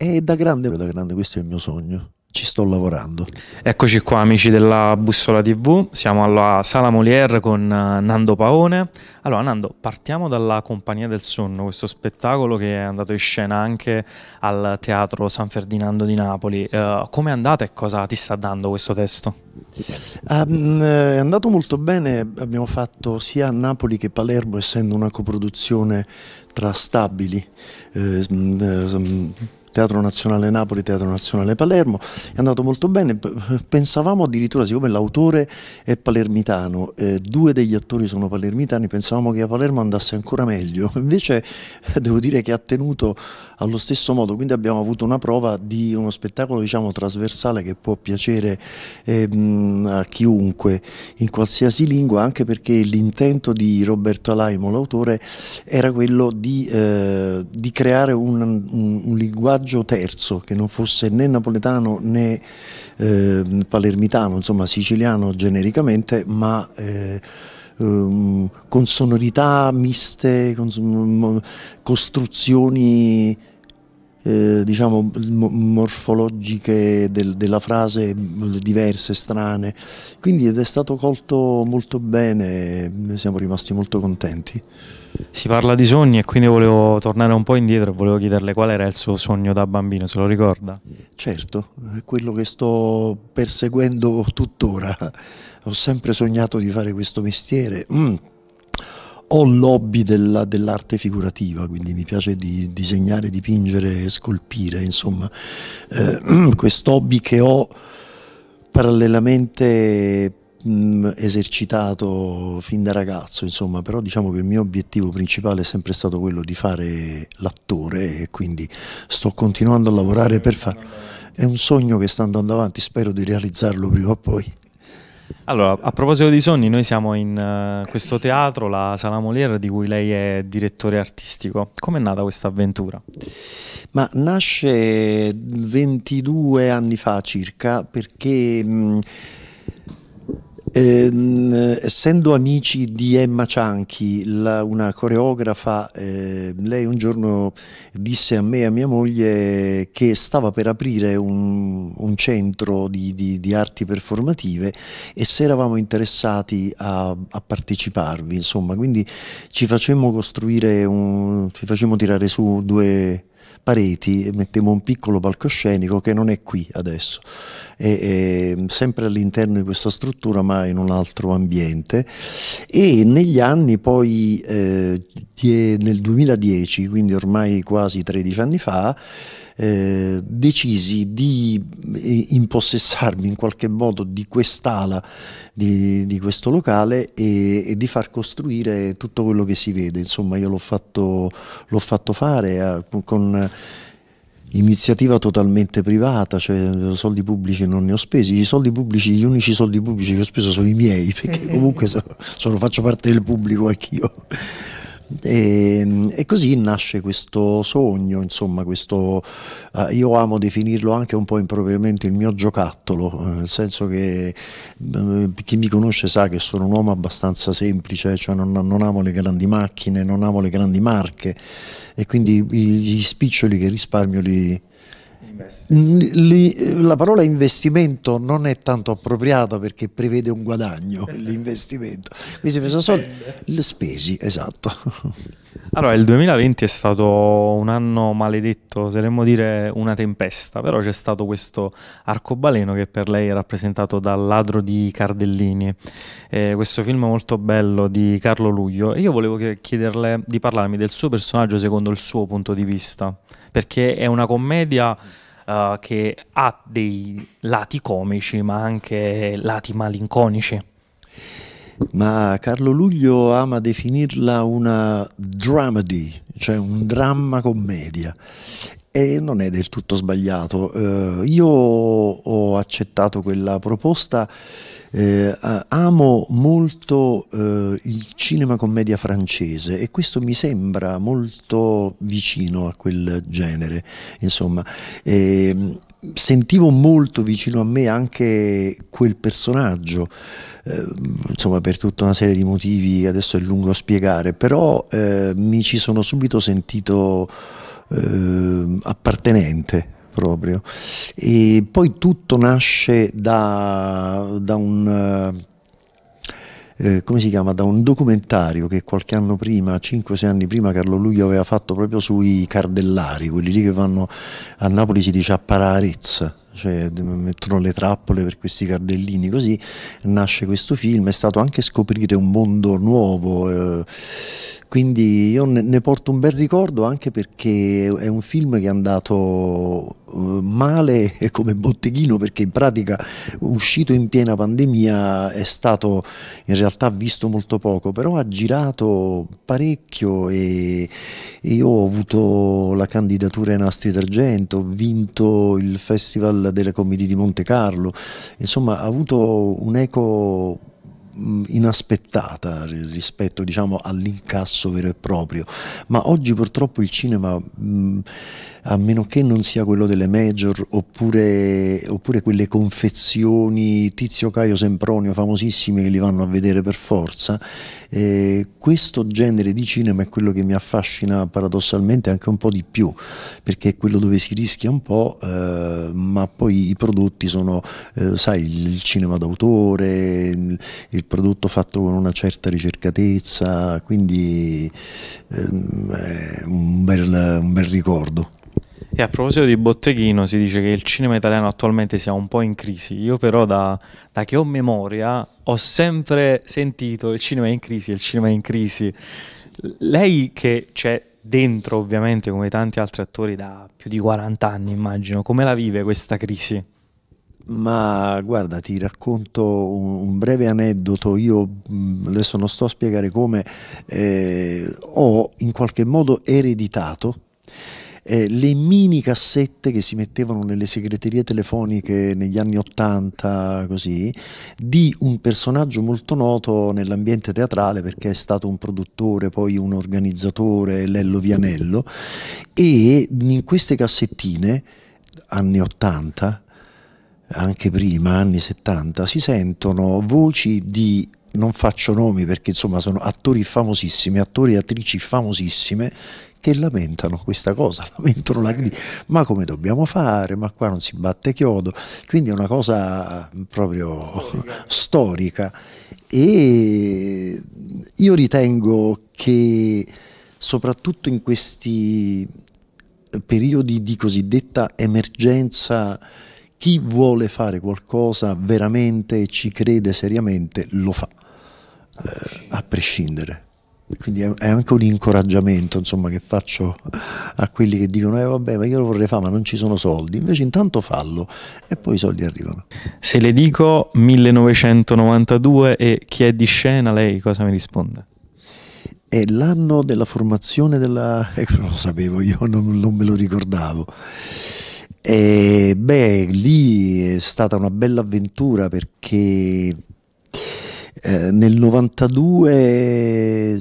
E da grande, da grande, questo è il mio sogno. Ci sto lavorando. Eccoci qua, amici della Bussola TV. Siamo alla Sala Molière con eh, Nando Paone. Allora, Nando, partiamo dalla Compagnia del Sonno, questo spettacolo che è andato in scena anche al Teatro San Ferdinando di Napoli. Uh, eh, Come è andata e cosa ti sta dando questo testo? Um, è andato molto bene. Abbiamo fatto sia a Napoli che Palermo, essendo una coproduzione tra stabili. Uh, um, Teatro Nazionale Napoli, Teatro Nazionale Palermo, è andato molto bene, pensavamo addirittura, siccome l'autore è palermitano, eh, due degli attori sono palermitani, pensavamo che a Palermo andasse ancora meglio, invece eh, devo dire che ha tenuto allo stesso modo, quindi abbiamo avuto una prova di uno spettacolo diciamo trasversale che può piacere eh, a chiunque in qualsiasi lingua, anche perché l'intento di Roberto Alaimo, l'autore, era quello di, eh, di creare un, un, un linguaggio Biagio III, che non fosse né napoletano né eh, palermitano, insomma siciliano genericamente, ma... Eh, ehm, con sonorità miste, con, costruzioni eh, diciamo morfologiche del, della frase diverse, strane, quindi ed è stato colto molto bene, siamo rimasti molto contenti si parla di sogni e quindi volevo tornare un po' indietro e volevo chiederle qual era il suo sogno da bambino, se lo ricorda? Certo, è quello che sto perseguendo tuttora. Ho sempre sognato di fare questo mestiere. Mm. Ho l'hobby dell'arte dell figurativa, quindi mi piace di disegnare, dipingere, scolpire, insomma, eh, questo che ho parallelamente mh, mm, esercitato fin da ragazzo, insomma, però diciamo che il mio obiettivo principale è sempre stato quello di fare l'attore e quindi sto continuando a lavorare per farlo. È un sogno che sta andando avanti, spero di realizzarlo prima o poi. Allora, a proposito di sogni, noi siamo in uh, questo teatro, la Sala Molière, di cui lei è direttore artistico. Come è nata questa avventura? Ma nasce 22 anni fa circa perché mh, mm, eh, essendo amici di Emma Cianchi, la, una coreografa, eh, lei un giorno disse a me e a mia moglie che stava per aprire un, un centro di, di, di, arti performative e se eravamo interessati a, a parteciparvi, insomma, quindi ci facemmo costruire, un, ci facemmo tirare su due pareti e mettiamo un piccolo palcoscenico che non è qui adesso eh, eh, sempre all'interno di questa struttura ma in un altro ambiente e negli anni poi eh, nel 2010, quindi ormai quasi 13 anni fa, eh, decisi di eh, impossessarmi in qualche modo di quest'ala, di, di, questo locale e, e, di far costruire tutto quello che si vede. Insomma, io l'ho fatto, fatto, fare a, eh, con iniziativa totalmente privata, cioè eh, soldi pubblici non ne ho spesi, i soldi pubblici, gli unici soldi pubblici che ho speso sono i miei, perché mm-hmm. comunque sono, sono, faccio parte del pubblico anch'io. E, ehm, e, così nasce questo sogno, insomma, questo, eh, io amo definirlo anche un po' impropriamente il mio giocattolo, eh, nel senso che eh, chi mi conosce sa che sono un uomo abbastanza semplice, cioè non, non amo le grandi macchine, non amo le grandi marche e quindi gli spiccioli che risparmio li, la parola investimento non è tanto appropriata perché prevede un guadagno, l'investimento. Qui si pensa solo le spesi, esatto. Allora, il 2020 è stato un anno maledetto, saremmo dire una tempesta, però c'è stato questo arcobaleno che per lei è rappresentato dal ladro di Cardellini, eh, questo film molto bello di Carlo Luglio, e io volevo chiederle di parlarmi del suo personaggio secondo il suo punto di vista, perché è una commedia eh, che ha dei lati comici ma anche lati malinconici. Ma Carlo Luglio ama definirla una dramedy, cioè un dramma commedia. E non è del tutto sbagliato. Eh, io ho accettato quella proposta, eh, amo molto eh, il cinema commedia francese e questo mi sembra molto vicino a quel genere, insomma. Ehm, sentivo molto vicino a me anche quel personaggio insomma per tutta una serie di motivi adesso è lungo spiegare però mi ci sono subito sentito eh, appartenente proprio. E poi tutto nasce da, da un... Eh, eh, come si chiama, da un documentario che qualche anno prima, 5-6 anni prima, Carlo Luglio aveva fatto proprio sui cardellari, quelli lì che vanno a Napoli si dice a Pararezza, cioè mettono le trappole per questi cardellini, così nasce questo film, è stato anche scoprire un mondo nuovo. Eh, quindi io ne porto un bel ricordo anche perché è un film che è andato eh, male come botteghino perché in pratica uscito in piena pandemia è stato in realtà visto molto poco, però ha girato parecchio e, io ho avuto la candidatura ai Nastri d'Argento, ho vinto il Festival delle Comedy di Monte Carlo, insomma ha avuto un eco inaspettata rispetto diciamo, all'incasso vero e proprio, ma oggi purtroppo il cinema, a meno che non sia quello delle major oppure, oppure, quelle confezioni Tizio Caio Sempronio famosissime che li vanno a vedere per forza, eh, questo genere di cinema è quello che mi affascina paradossalmente anche un po' di più, perché è quello dove si rischia un po', eh, ma poi i prodotti sono, eh, sai, il cinema d'autore, il prodotto fatto con una certa ricercatezza, quindi ehm, un bel, un bel ricordo. E a proposito di botteghino, si dice che il cinema italiano attualmente sia un po' in crisi. Io però da, da che ho memoria ho sempre sentito il cinema è in crisi, il cinema è in crisi. Lei che c'è dentro ovviamente come tanti altri attori da più di 40 anni immagino, come la vive questa crisi? Ma guarda, ti racconto un, breve aneddoto. Io adesso non sto a spiegare come eh, ho in qualche modo ereditato eh, le mini cassette che si mettevano nelle segreterie telefoniche negli anni 80 così di un personaggio molto noto nell'ambiente teatrale perché è stato un produttore poi un organizzatore Lello Vianello e in queste cassettine anni 80 anche prima, anni 70, si sentono voci di, non faccio nomi perché insomma sono attori famosissimi, attori e attrici famosissime che lamentano questa cosa, lamentano la crisi, ma come dobbiamo fare, ma qua non si batte chiodo, quindi è una cosa proprio storica. storica. E io ritengo che soprattutto in questi periodi di cosiddetta emergenza chi vuole fare qualcosa veramente e ci crede seriamente lo fa, eh, a prescindere. Quindi è anche un incoraggiamento insomma, che faccio a quelli che dicono eh, vabbè ma io lo vorrei fare ma non ci sono soldi, invece intanto fallo e poi i soldi arrivano. Se le dico 1992 e chi è di scena lei cosa mi risponde? è l'anno della formazione della... Eh, lo sapevo io, non, non me lo ricordavo. E beh, lì è stata una bella avventura perché eh, nel 92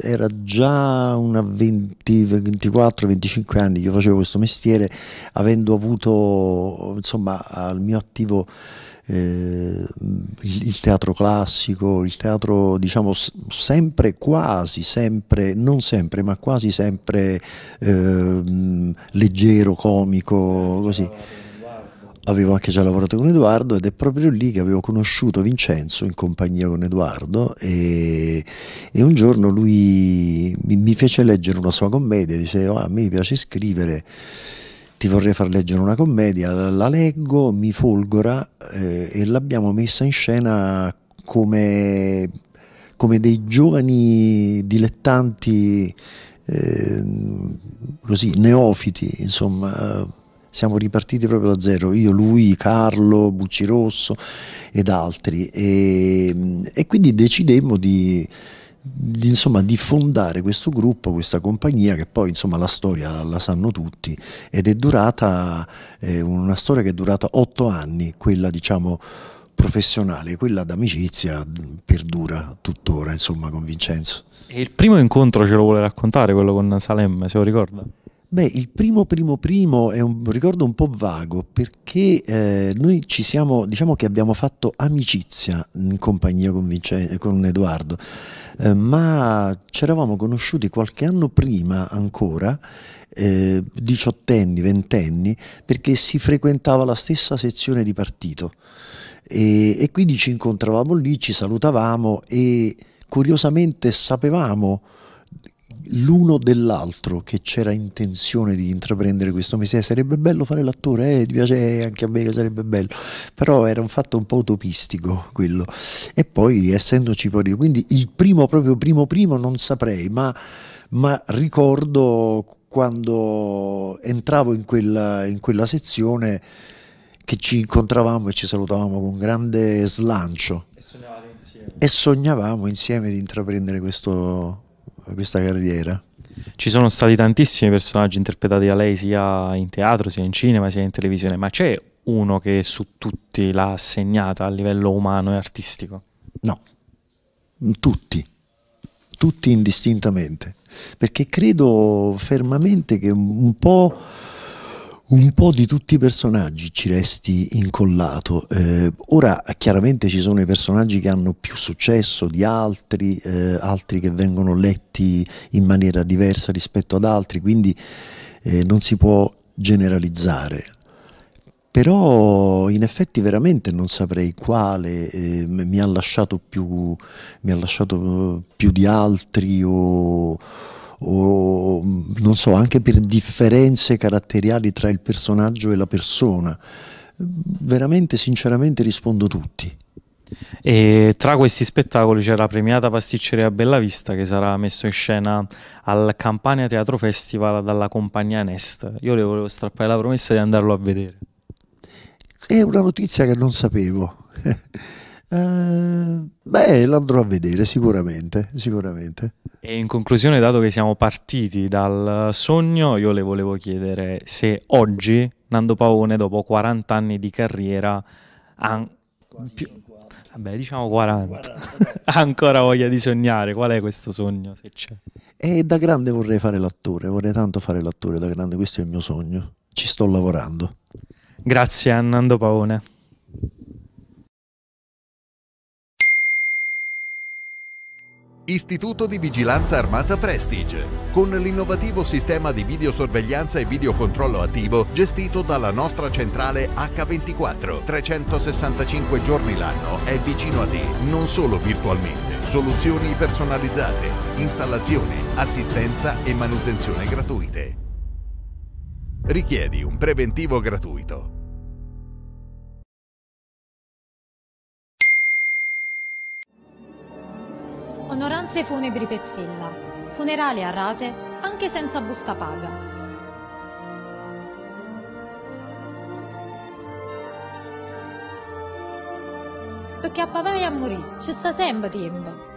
era già una 24-25 anni che io facevo questo mestiere, avendo avuto insomma al mio attivo eh, il, teatro classico, il teatro diciamo sempre, quasi sempre, non sempre, ma quasi sempre ehm, leggero, comico, così avevo anche già lavorato con Edoardo ed è proprio lì che avevo conosciuto Vincenzo in compagnia con Edoardo e, e un giorno lui mi, mi, fece leggere una sua commedia, diceva ah, a me piace scrivere ti vorrei far leggere una commedia, la leggo, mi folgora eh, e l'abbiamo messa in scena come, come dei giovani dilettanti, eh, così, neofiti, insomma, siamo ripartiti proprio da zero, io, lui, Carlo, Bucci Rosso ed altri e, e quindi decidemmo di di, insomma, di fondare questo gruppo, questa compagnia che poi insomma, la storia la sanno tutti ed è durata, eh, una storia che è durata otto anni, quella diciamo professionale, quella d'amicizia perdura tuttora insomma con Vincenzo. E il primo incontro ce lo vuole raccontare, quello con Salem, se lo ricorda? Beh, il primo primo primo è un ricordo un po' vago perché eh, noi ci siamo, diciamo che abbiamo fatto amicizia in compagnia con, Vincen con Edoardo, eh, ma ci eravamo conosciuti qualche anno prima ancora, eh, diciottenni, ventenni, perché si frequentava la stessa sezione di partito e, e quindi ci incontravamo lì, ci salutavamo e curiosamente sapevamo l'uno dell'altro che c'era intenzione di intraprendere questo mese Sarebbe bello fare l'attore, eh, ti piace eh, anche a me che sarebbe bello, però era un fatto un po' utopistico quello. E poi essendoci poi, quindi il primo, proprio primo primo non saprei, ma, ma ricordo quando entravo in quella, in quella sezione che ci incontravamo e ci salutavamo con grande slancio. E sognavamo insieme, e sognavamo insieme di intraprendere questo, eh, questa carriera? Ci sono stati tantissimi personaggi interpretati da lei sia in teatro, sia in cinema, sia in televisione, ma c'è uno che su tutti l'ha segnata a livello umano e artistico? No, tutti, tutti indistintamente, perché credo fermamente che un po' Un po' di tutti i personaggi ci resti incollato. Eh, ora chiaramente ci sono i personaggi che hanno più successo di altri, eh, altri che vengono letti in maniera diversa rispetto ad altri, quindi eh, non si può generalizzare. Però in effetti veramente non saprei quale eh, mi ha più, mi ha lasciato eh, più di altri o o non so, anche per differenze caratteriali tra il personaggio e la persona. Veramente, sinceramente, rispondo tutti. E tra questi spettacoli c'è la premiata pasticceria Bella Vista che sarà messo in scena al Campania Teatro Festival dalla compagnia Nest. Io le volevo strappare la promessa di andarlo a vedere. È una notizia che non sapevo. Eh, beh, l'andrò a vedere sicuramente, sicuramente. E in conclusione, dato che siamo partiti dal sogno, io le volevo chiedere se oggi Nando Paone, dopo 40 anni di carriera, ha più, vabbè, diciamo 40, 40 ha ancora voglia di sognare. Qual è questo sogno? Se c'è? E da grande vorrei fare l'attore, vorrei tanto fare l'attore da grande, questo è il mio sogno. Ci sto lavorando. Grazie a Nando Paone. Istituto di Vigilanza Armata Prestige, con l'innovativo sistema di videosorveglianza e videocontrollo attivo gestito dalla nostra centrale H24, 365 giorni l'anno, è vicino a te, non solo virtualmente, soluzioni personalizzate, installazione, assistenza e manutenzione gratuite. Richiedi un preventivo gratuito Vacanze funebri Pezzella. Funerali a rate anche senza busta paga. Perché a papà è a morì c'è sta sempre tempo.